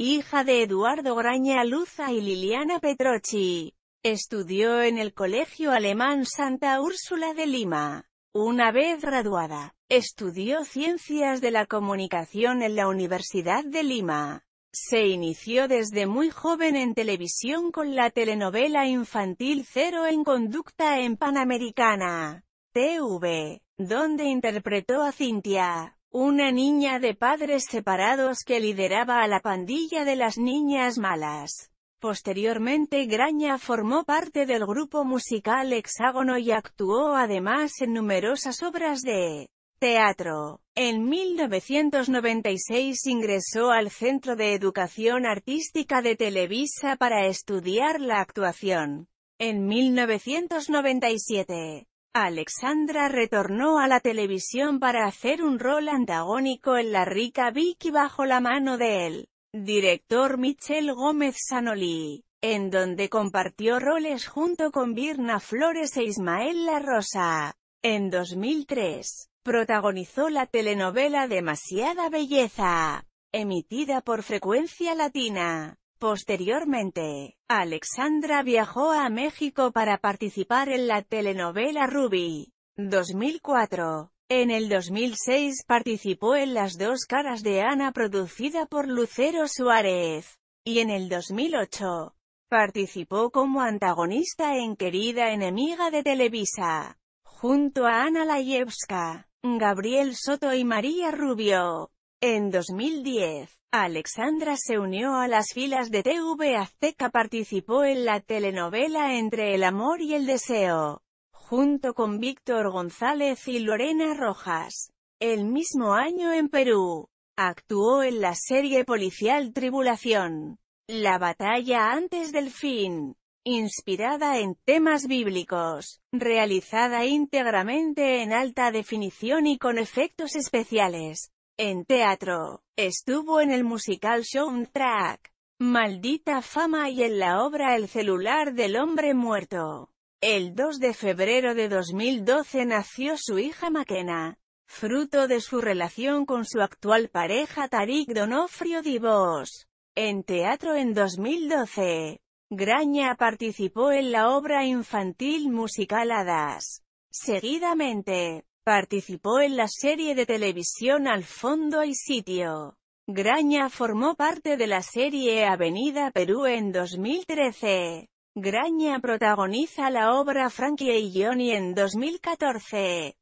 hija de Eduardo Graña Luza y Liliana Petrocci Estudió en el Colegio Alemán Santa Úrsula de Lima. Una vez graduada, estudió Ciencias de la Comunicación en la Universidad de Lima. Se inició desde muy joven en televisión con la telenovela infantil Cero en Conducta en Panamericana TV, donde interpretó a Cintia, una niña de padres separados que lideraba a la pandilla de las niñas malas. Posteriormente Graña formó parte del grupo musical Hexágono y actuó además en numerosas obras de teatro. En 1996 ingresó al Centro de Educación Artística de Televisa para estudiar la actuación. En 1997, Alexandra retornó a la televisión para hacer un rol antagónico en La rica Vicky bajo la mano de él director Michel Gómez Sanoli, en donde compartió roles junto con Virna Flores e Ismael La Rosa. En 2003, protagonizó la telenovela Demasiada Belleza, emitida por Frecuencia Latina. Posteriormente, Alexandra viajó a México para participar en la telenovela Ruby. 2004. En el 2006 participó en Las dos caras de Ana producida por Lucero Suárez. Y en el 2008, participó como antagonista en Querida enemiga de Televisa, junto a Ana Layevska, Gabriel Soto y María Rubio. En 2010, Alexandra se unió a las filas de TV Azteca participó en la telenovela Entre el amor y el deseo, junto con Víctor González y Lorena Rojas. El mismo año en Perú, actuó en la serie policial Tribulación, La batalla antes del fin, inspirada en temas bíblicos, realizada íntegramente en alta definición y con efectos especiales. En teatro, estuvo en el musical Soundtrack, Maldita Fama y en la obra El celular del hombre muerto. El 2 de febrero de 2012 nació su hija Maquena, fruto de su relación con su actual pareja Tarik Donofrio Divos. En teatro en 2012, Graña participó en la obra infantil musical Hadas. Seguidamente, Participó en la serie de televisión Al fondo hay sitio. Graña formó parte de la serie Avenida Perú en 2013. Graña protagoniza la obra Frankie y Johnny en 2014.